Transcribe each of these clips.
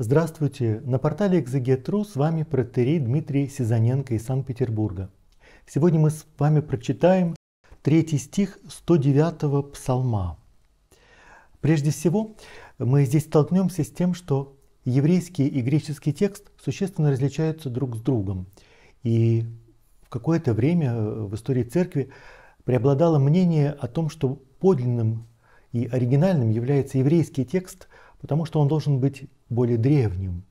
Здравствуйте! На портале Экзегет.ру с вами протерей Дмитрий Сизаненко из Санкт-Петербурга. Сегодня мы с вами прочитаем третий стих 109-го псалма. Прежде всего, мы здесь столкнемся с тем, что еврейский и греческий текст существенно различаются друг с другом. И в какое-то время в истории церкви преобладало мнение о том, что подлинным и оригинальным является еврейский текст – потому что он должен быть более древним.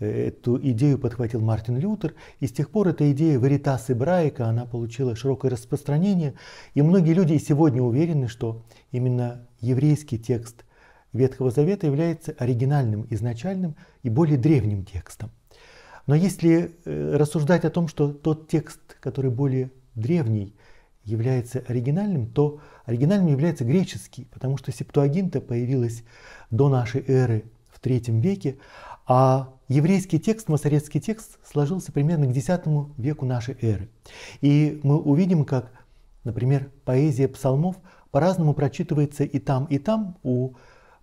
Э, эту идею подхватил Мартин Лютер, и с тех пор эта идея Веритас ибраика, она получила широкое распространение, и многие люди сегодня уверены, что именно еврейский текст Ветхого Завета является оригинальным, изначальным и более древним текстом. Но если э, рассуждать о том, что тот текст, который более древний – является оригинальным, то оригинальным является греческий, потому что септуагинта появилась до нашей эры в третьем веке, а еврейский текст, масорецкий текст сложился примерно к X веку нашей эры. И мы увидим, как, например, поэзия псалмов по-разному прочитывается и там, и там. У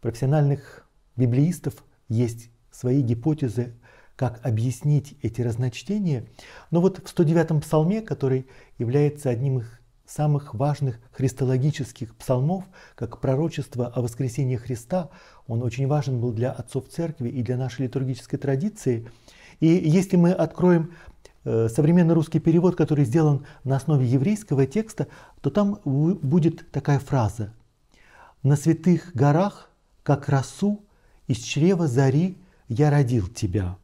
профессиональных библеистов есть свои гипотезы, как объяснить эти разночтения. Но вот в 109-м псалме, который является одним из самых важных христологических псалмов, как пророчество о воскресении Христа, он очень важен был для отцов церкви и для нашей литургической традиции. И если мы откроем э, современный русский перевод, который сделан на основе еврейского текста, то там будет такая фраза «На святых горах, как росу, из чрева зари я родил тебя».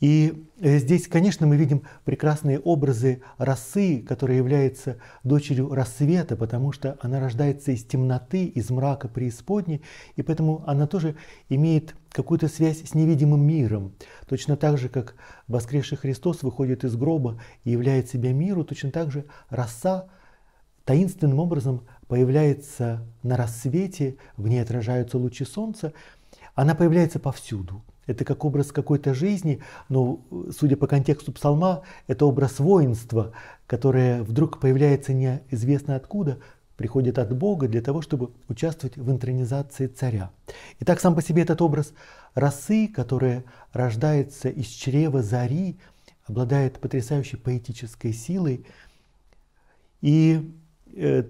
И э, здесь, конечно, мы видим прекрасные образы росы, которая является дочерью рассвета, потому что она рождается из темноты, из мрака преисподней, и поэтому она тоже имеет какую-то связь с невидимым миром. Точно так же, как воскресший Христос выходит из гроба и являет себя миру, точно так же роса таинственным образом появляется на рассвете, в ней отражаются лучи солнца, она появляется повсюду – это как образ какой-то жизни, но, судя по контексту псалма, это образ воинства, которое вдруг появляется неизвестно откуда, приходит от Бога для того, чтобы участвовать в интронизации царя. И так сам по себе этот образ росы, которая рождается из чрева зари, обладает потрясающей поэтической силой. И э,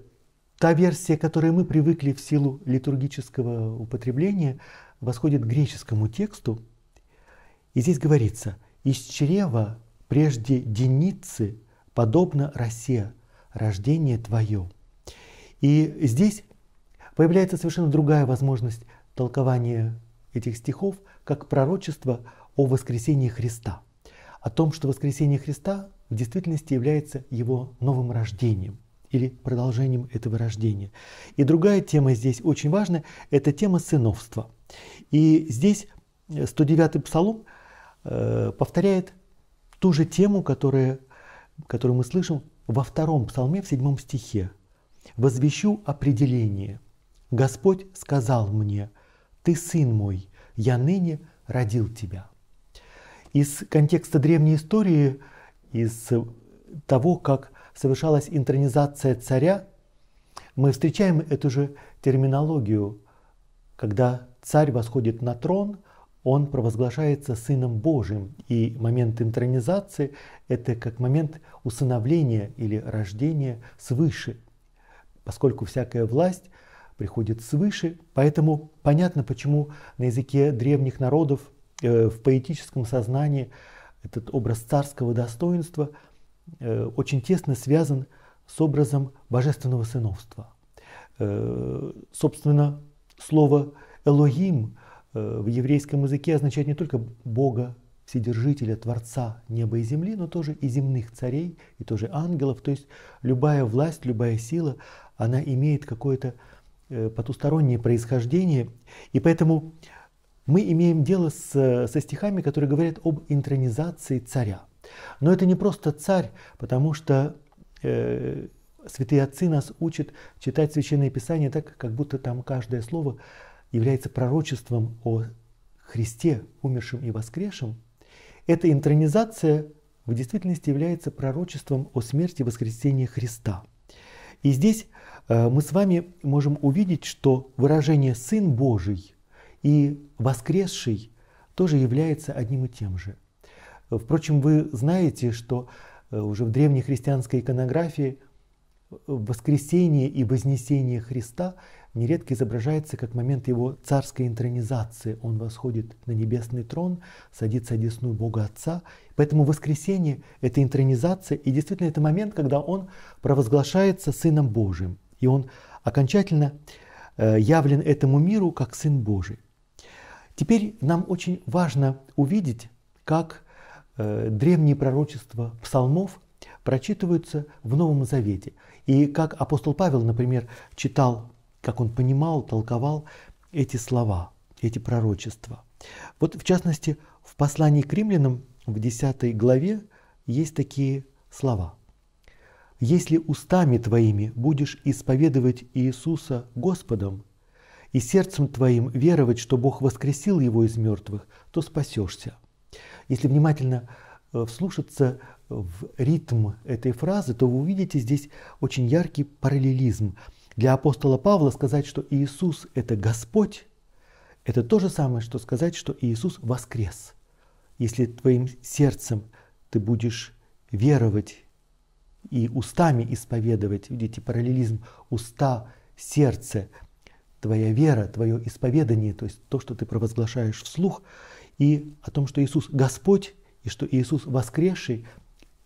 та версия, к которой мы привыкли в силу литургического употребления – восходит к греческому тексту. И здесь говорится, из чрева прежде деницы, подобно росе, рождение твое. И здесь появляется совершенно другая возможность толкования этих стихов, как пророчество о воскресении Христа, о том, что воскресение Христа в действительности является его новым рождением или продолжением этого рождения. И другая тема здесь очень важная – это тема сыновства. И здесь 109-й э, псалом э, повторяет ту же тему, которая, которую мы слышим во втором псалме, в седьмом стихе. «Возвещу определение. Господь сказал мне, «Ты сын мой, я ныне родил тебя». Из контекста древней истории, из того, как совершалась интронизация царя, мы встречаем эту же терминологию, когда царь восходит на трон, он провозглашается Сыном Божьим, и момент интронизации – это как момент усыновления или рождения свыше, поскольку всякая власть приходит свыше, поэтому понятно, почему на языке древних народов э, в поэтическом сознании этот образ царского достоинства – Э, очень тесно связан с образом божественного сыновства. Э, собственно, слово «элогим» э, в еврейском языке означает не только Бога, Вседержителя, Творца неба и земли, но тоже и земных царей, и тоже ангелов. То есть любая власть, любая сила, она имеет какое-то потустороннее происхождение. И поэтому мы имеем дело с, со стихами, которые говорят об интронизации царя. Но это не просто царь, потому что э, святые отцы нас учат читать священное писание так, как будто там каждое слово является пророчеством о Христе, умершем и воскресшем. Эта интронизация в действительности является пророчеством о смерти и воскресении Христа. И здесь э, мы с вами можем увидеть, что выражение «Сын Божий» и «воскресший» тоже является одним и тем же – Впрочем, вы знаете, что э, уже в древней христианской иконографии э, воскресение и вознесение Христа нередко изображается как момент его царской интронизации. Он восходит на небесный трон, садится одесную Бога Отца. Поэтому воскресение – это интронизация, и действительно это момент, когда он провозглашается Сыном Божиим, и он окончательно э, явлен этому миру как Сын Божий. Теперь нам очень важно увидеть, как Э, древние пророчества псалмов прочитываются в Новом Завете. И как апостол Павел, например, читал, как он понимал, толковал эти слова, эти пророчества. Вот в частности, в послании к римлянам в 10 главе есть такие слова. «Если устами твоими будешь исповедовать Иисуса Господом, и сердцем твоим веровать, что Бог воскресил его из мертвых, то спасешься». Если внимательно э, вслушаться в ритм этой фразы, то вы увидите здесь очень яркий параллелизм. Для апостола Павла сказать, что Иисус – это Господь, это то же самое, что сказать, что Иисус воскрес. Если твоим сердцем ты будешь веровать и устами исповедовать, видите, параллелизм уста, сердце, твоя вера, твое исповедание, то есть то, что ты провозглашаешь вслух, и о том, что Иисус Господь, и что Иисус воскресший,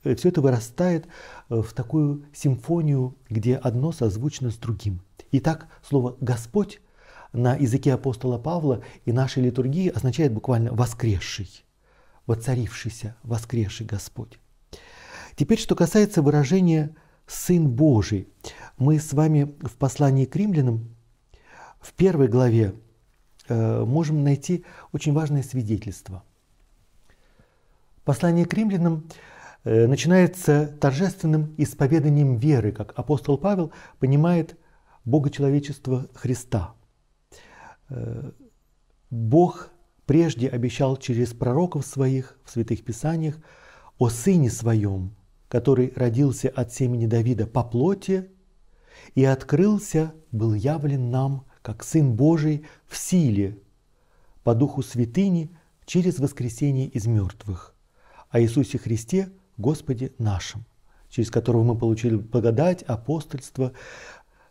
э, все это вырастает э, в такую симфонию, где одно созвучно с другим. Итак, слово «Господь» на языке апостола Павла и нашей литургии означает буквально «воскресший», «воцарившийся», «воскресший Господь». Теперь, что касается выражения «Сын Божий», мы с вами в послании к римлянам в первой главе Э, можем найти очень важное свидетельство. Послание к римлянам э, начинается торжественным исповеданием веры, как апостол Павел понимает богочеловечество Христа. Э, Бог прежде обещал через пророков своих в святых писаниях о сыне своем, который родился от семени Давида по плоти и открылся, был явлен нам как Сын Божий в силе, по Духу святыни через воскресение из мертвых, о Иисусе Христе, Господе нашим, через которого мы получили благодать, апостольство,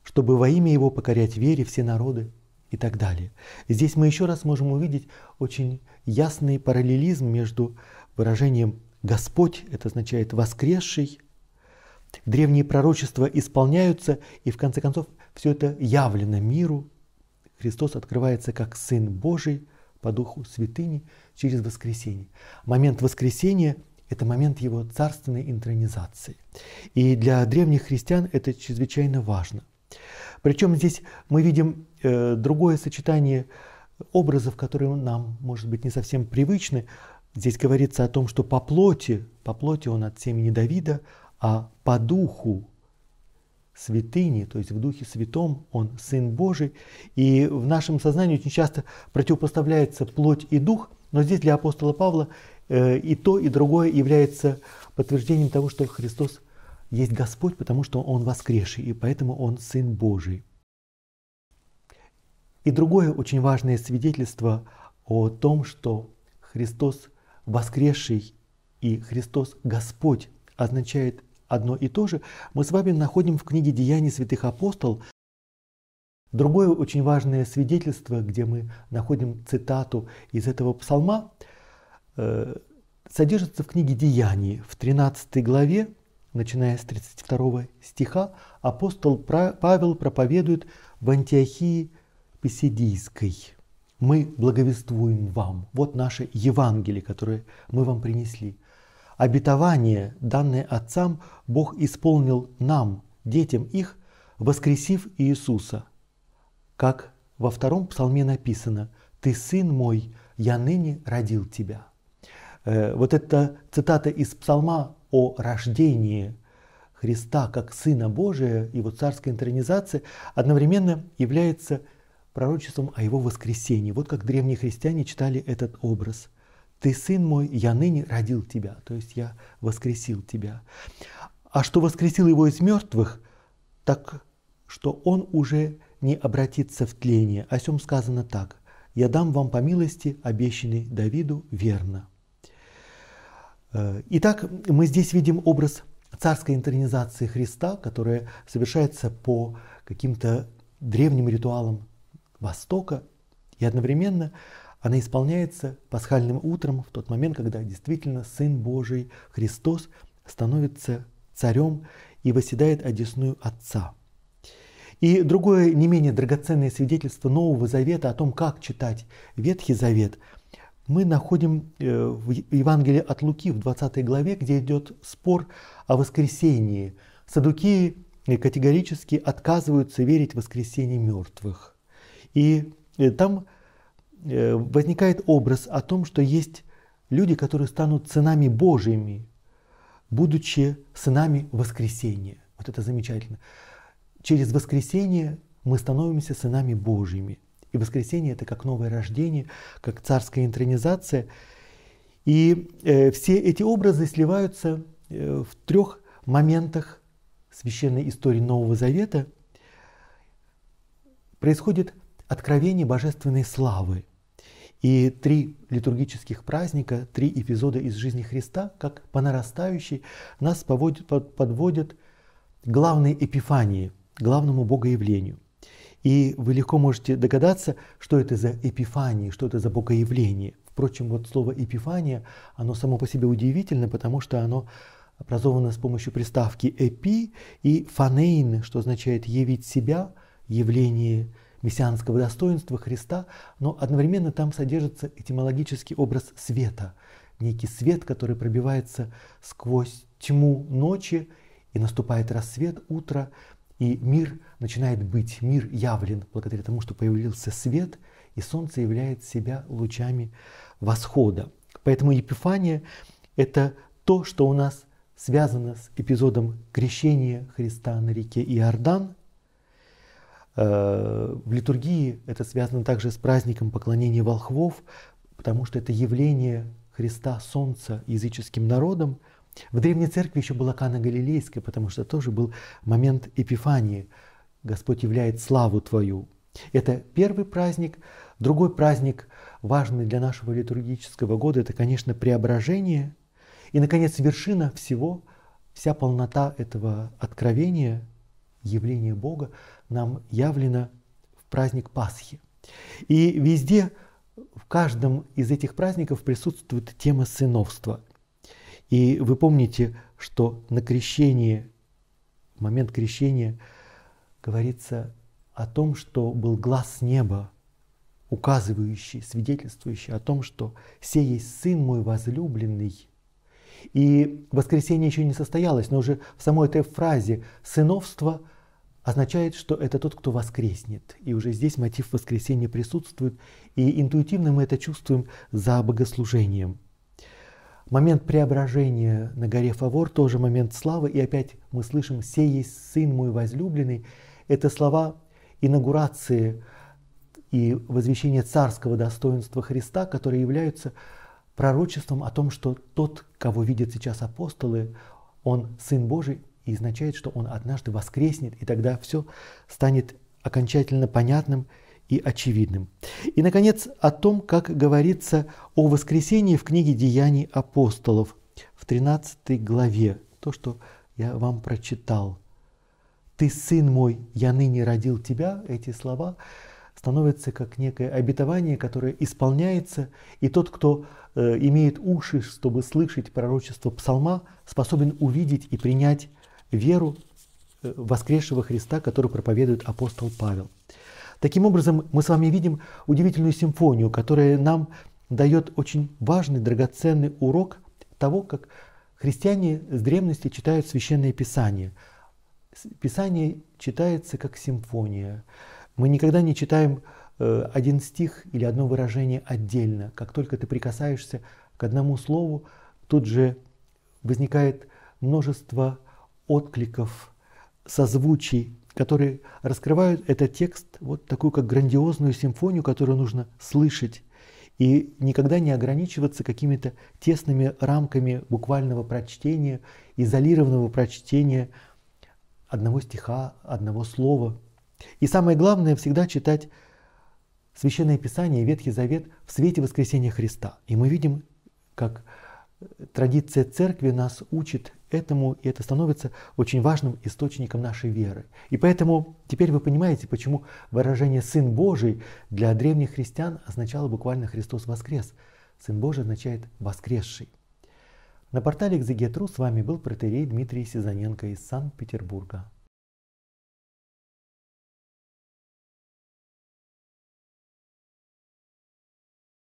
чтобы во имя Его покорять вере все народы и так далее. Здесь мы еще раз можем увидеть очень ясный параллелизм между выражением «Господь» — это означает «воскресший», древние пророчества исполняются, и в конце концов все это явлено миру, Христос открывается как Сын Божий по Духу Святыни через воскресение. Момент воскресения – это момент его царственной интронизации. И для древних христиан это чрезвычайно важно. Причем здесь мы видим э, другое сочетание образов, которые нам, может быть, не совсем привычны. Здесь говорится о том, что по плоти, по плоти он от семени Давида, а по духу святыни, то есть в Духе Святом, Он Сын Божий. И в нашем сознании очень часто противопоставляется плоть и дух, но здесь для апостола Павла э, и то, и другое является подтверждением того, что Христос есть Господь, потому что Он воскресший, и поэтому Он Сын Божий. И другое очень важное свидетельство о том, что Христос воскресший и Христос Господь означает одно и то же, мы с вами находим в книге «Деяний святых апостол» другое очень важное свидетельство, где мы находим цитату из этого псалма, э, содержится в книге «Деяний» в 13 главе, начиная с 32 стиха, апостол Павел проповедует в Антиохии Писидийской. «Мы благовествуем вам». Вот наше Евангелие, которое мы вам принесли – Обетование, данное отцам, Бог исполнил нам, детям их, воскресив Иисуса. Как во втором псалме написано «Ты сын мой, я ныне родил тебя». Э, вот эта цитата из псалма о рождении Христа как Сына Божия, Его царской интернизации, одновременно является пророчеством о Его воскресении. Вот как древние христиане читали этот образ – ты сын мой, я ныне родил тебя, то есть я воскресил тебя. А что воскресил его из мертвых, так что он уже не обратится в тление. О сем сказано так. «Я дам вам по милости, обещанный Давиду, верно». Э, итак, мы здесь видим образ царской интернизации Христа, которая совершается по каким-то древним ритуалам Востока и одновременно она исполняется пасхальным утром, в тот момент, когда действительно Сын Божий Христос становится царем и восседает одесную Отца. И другое не менее драгоценное свидетельство Нового Завета о том, как читать Ветхий Завет, мы находим э, в Евангелии от Луки в 20 главе, где идет спор о воскресении. Садукии э, категорически отказываются верить в воскресение мертвых. И э, там Э, возникает образ о том, что есть люди, которые станут сынами Божьими, будучи сынами воскресения. Вот это замечательно. Через воскресение мы становимся сынами Божьими. И воскресение – это как новое рождение, как царская интронизация. И э, все эти образы сливаются э, в трех моментах священной истории Нового Завета. Происходит откровение божественной славы. И три литургических праздника, три эпизода из жизни Христа, как по нарастающей, нас поводят, подводят к главной эпифании, главному богоявлению. И вы легко можете догадаться, что это за эпифания, что это за богоявление. Впрочем, вот слово «эпифания», оно само по себе удивительно, потому что оно образовано с помощью приставки «эпи» и «фанейн», что означает «явить себя», «явление», мессианского достоинства Христа, но одновременно там содержится этимологический образ света, некий свет, который пробивается сквозь тьму ночи, и наступает рассвет, утро, и мир начинает быть, мир явлен благодаря тому, что появился свет, и солнце являет себя лучами восхода. Поэтому Епифания – это то, что у нас связано с эпизодом крещения Христа на реке Иордан – Э, в литургии это связано также с праздником поклонения волхвов, потому что это явление Христа Солнца языческим народом. В Древней Церкви еще была Кана Галилейская, потому что тоже был момент Эпифании. Господь являет славу Твою. Это первый праздник. Другой праздник, важный для нашего литургического года, это, конечно, преображение. И, наконец, вершина всего, вся полнота этого откровения – явление Бога нам явлено в праздник Пасхи. И везде, в каждом из этих праздников присутствует тема сыновства. И вы помните, что на крещении, в момент крещения, говорится о том, что был глаз неба, указывающий, свидетельствующий о том, что «сей есть Сын мой возлюбленный, и воскресение еще не состоялось, но уже в самой этой фразе «сыновство» означает, что это тот, кто воскреснет. И уже здесь мотив воскресения присутствует, и интуитивно мы это чувствуем за богослужением. Момент преображения на горе Фавор тоже момент славы, и опять мы слышим «Сей есть Сын мой возлюбленный». Это слова инаугурации и возвещения царского достоинства Христа, которые являются пророчеством о том, что тот, кого видят сейчас апостолы, он Сын Божий, и означает, что он однажды воскреснет, и тогда все станет окончательно понятным и очевидным. И, наконец, о том, как говорится о воскресении в книге «Деяний апостолов» в 13 главе, то, что я вам прочитал. «Ты, сын мой, я ныне родил тебя» – эти слова – становится как некое обетование, которое исполняется, и тот, кто э, имеет уши, чтобы слышать пророчество псалма, способен увидеть и принять веру э, воскресшего Христа, который проповедует апостол Павел. Таким образом, мы с вами видим удивительную симфонию, которая нам дает очень важный, драгоценный урок того, как христиане с древности читают священное писание. Писание читается как симфония. Мы никогда не читаем э, один стих или одно выражение отдельно. Как только ты прикасаешься к одному слову, тут же возникает множество откликов, созвучий, которые раскрывают этот текст вот такую как грандиозную симфонию, которую нужно слышать и никогда не ограничиваться какими-то тесными рамками буквального прочтения, изолированного прочтения одного стиха, одного слова – и самое главное всегда читать Священное Писание и Ветхий Завет в свете воскресения Христа. И мы видим, как традиция церкви нас учит этому, и это становится очень важным источником нашей веры. И поэтому теперь вы понимаете, почему выражение «Сын Божий» для древних христиан означало буквально «Христос воскрес». «Сын Божий» означает «воскресший». На портале «Экзегетру» с вами был протерей Дмитрий Сизаненко из Санкт-Петербурга.